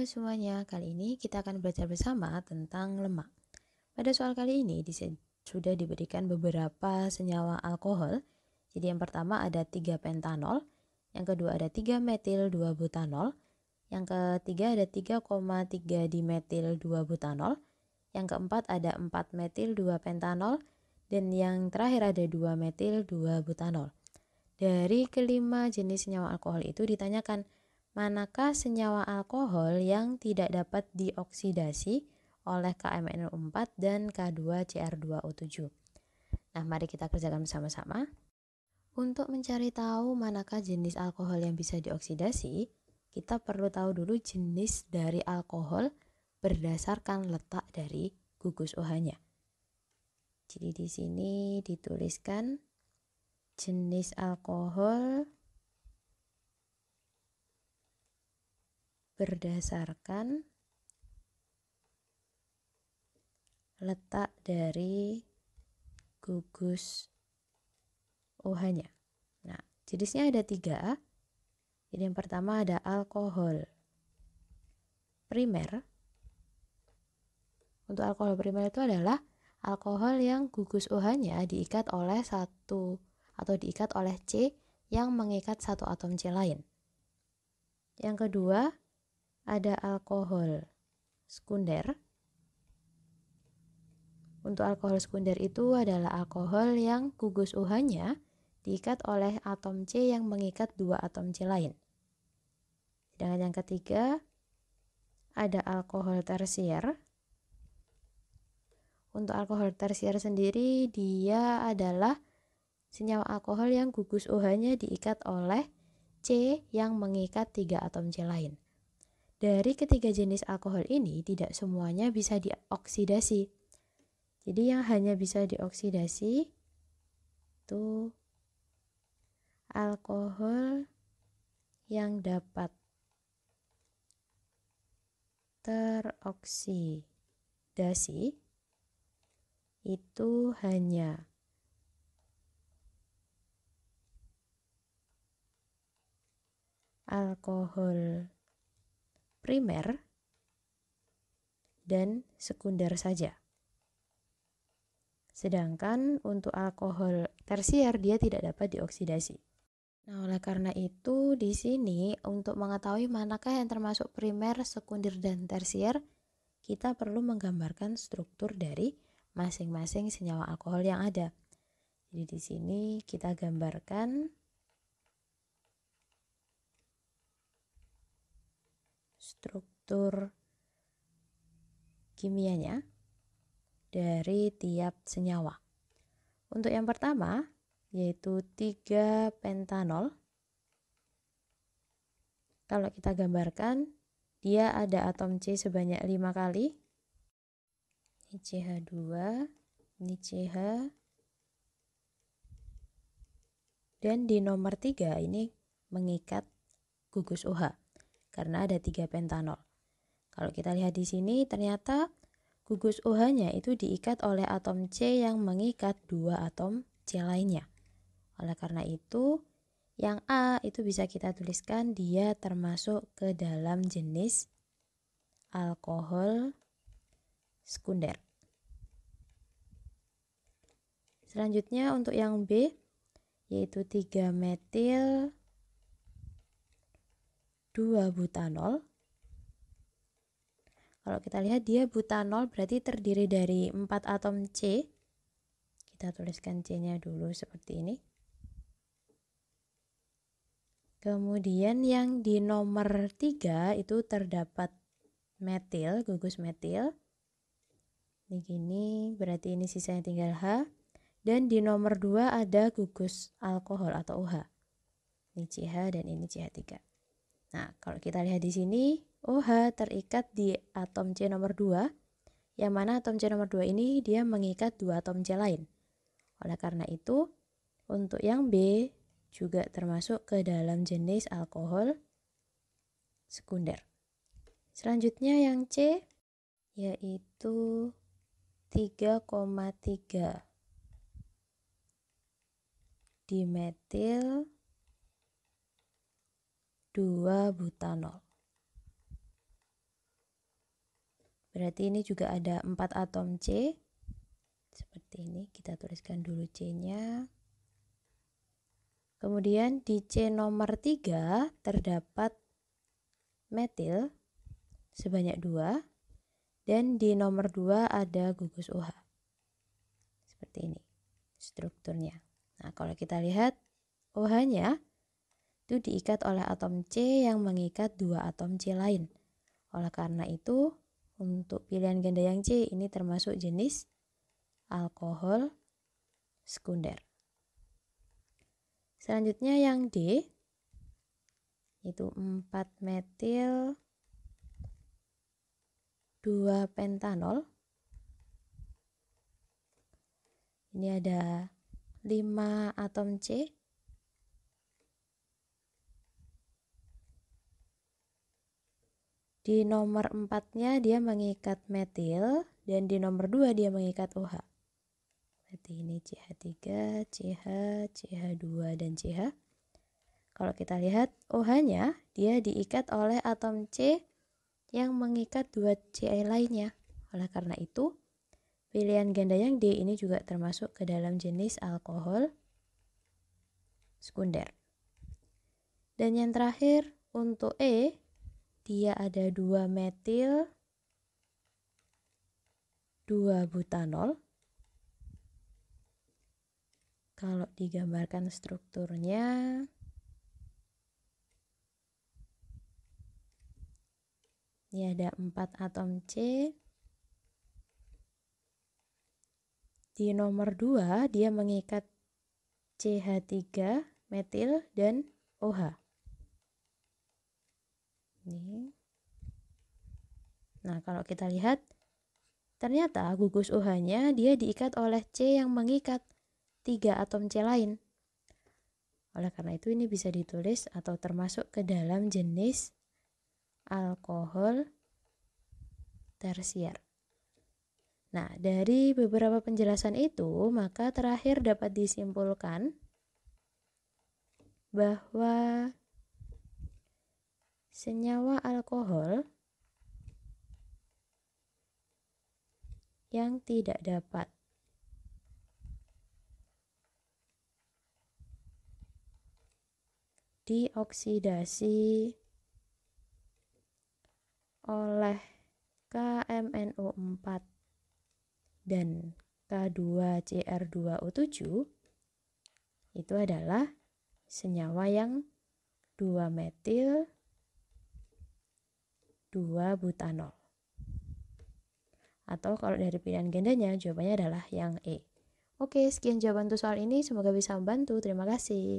halo semuanya, kali ini kita akan belajar bersama tentang lemak. Pada soal kali ini sudah diberikan beberapa senyawa alkohol. Jadi yang pertama ada 3 pentanol, yang kedua ada 3 metil 2 butanol, yang ketiga ada 3,3 dimetil 2 butanol, yang keempat ada 4 metil 2 pentanol, dan yang terakhir ada 2 metil 2 butanol. Dari kelima jenis senyawa alkohol itu ditanyakan, Manakah senyawa alkohol yang tidak dapat dioksidasi oleh KMNO4 dan K2CR2O7? Nah, mari kita kerjakan bersama-sama. Untuk mencari tahu manakah jenis alkohol yang bisa dioksidasi, kita perlu tahu dulu jenis dari alkohol berdasarkan letak dari gugus OH-nya. Jadi di sini dituliskan jenis alkohol berdasarkan letak dari gugus OH-nya. Nah, jenisnya ada tiga. Jadi yang pertama ada alkohol primer. Untuk alkohol primer itu adalah alkohol yang gugus OH-nya diikat oleh satu atau diikat oleh C yang mengikat satu atom C lain. Yang kedua ada alkohol sekunder. Untuk alkohol sekunder itu adalah alkohol yang gugus UH-nya diikat oleh atom C yang mengikat dua atom C lain. Sedangkan yang ketiga ada alkohol tersier. Untuk alkohol tersier sendiri dia adalah senyawa alkohol yang gugus UH-nya diikat oleh C yang mengikat tiga atom C lain. Dari ketiga jenis alkohol ini, tidak semuanya bisa dioksidasi. Jadi yang hanya bisa dioksidasi itu alkohol yang dapat teroksidasi itu hanya alkohol primer dan sekunder saja. Sedangkan untuk alkohol tersier dia tidak dapat dioksidasi. Nah, oleh karena itu di sini untuk mengetahui manakah yang termasuk primer, sekunder dan tersier, kita perlu menggambarkan struktur dari masing-masing senyawa alkohol yang ada. Jadi di sini kita gambarkan struktur kimianya dari tiap senyawa. Untuk yang pertama, yaitu 3 pentanol. Kalau kita gambarkan, dia ada atom C sebanyak 5 kali. Ini CH2, ini CH. Dan di nomor 3 ini mengikat gugus OH karena ada tiga pentanol. Kalau kita lihat di sini ternyata gugus OH-nya itu diikat oleh atom C yang mengikat dua atom C lainnya. Oleh karena itu, yang A itu bisa kita tuliskan dia termasuk ke dalam jenis alkohol sekunder. Selanjutnya untuk yang B yaitu 3 metil 2 butanol. Kalau kita lihat dia butanol berarti terdiri dari 4 atom C. Kita tuliskan C-nya dulu seperti ini. Kemudian yang di nomor 3 itu terdapat metil, gugus metil. Ini gini, berarti ini sisanya tinggal H. Dan di nomor 2 ada gugus alkohol atau oh Ini CH dan ini CH3. Nah, kalau kita lihat di sini, OH terikat di atom C nomor 2, yang mana atom C nomor 2 ini dia mengikat dua atom C lain. Oleh karena itu, untuk yang B juga termasuk ke dalam jenis alkohol sekunder. Selanjutnya yang C yaitu 3,3 dimetil 2 butanol. Berarti ini juga ada 4 atom C. Seperti ini, kita tuliskan dulu C-nya. Kemudian di C nomor 3 terdapat metil sebanyak 2 dan di nomor 2 ada gugus OH. Seperti ini strukturnya. Nah, kalau kita lihat OH-nya itu diikat oleh atom C yang mengikat dua atom C lain. Oleh karena itu, untuk pilihan ganda yang C ini termasuk jenis alkohol sekunder. Selanjutnya yang D itu 4 metil 2 pentanol. Ini ada 5 atom C Di nomor 4-nya dia mengikat metil dan di nomor 2 dia mengikat OH. Berarti ini CH3, CH, CH2 dan CH. Kalau kita lihat OH-nya dia diikat oleh atom C yang mengikat dua CI lainnya. Oleh karena itu, pilihan ganda yang D ini juga termasuk ke dalam jenis alkohol sekunder. Dan yang terakhir untuk E dia ada dua metil dua butanol kalau digambarkan strukturnya ini ada empat atom C di nomor dua, dia mengikat CH3 metil dan OH Nih. Nah, kalau kita lihat, ternyata gugus OH-nya dia diikat oleh C yang mengikat tiga atom C lain. Oleh karena itu ini bisa ditulis atau termasuk ke dalam jenis alkohol tersier. Nah, dari beberapa penjelasan itu, maka terakhir dapat disimpulkan bahwa senyawa alkohol yang tidak dapat dioksidasi oleh KMNO4 dan K2CR2O7 itu adalah senyawa yang 2 metil 2 butanol. Atau kalau dari pilihan gandanya jawabannya adalah yang E. Oke, sekian jawaban untuk soal ini. Semoga bisa membantu. Terima kasih.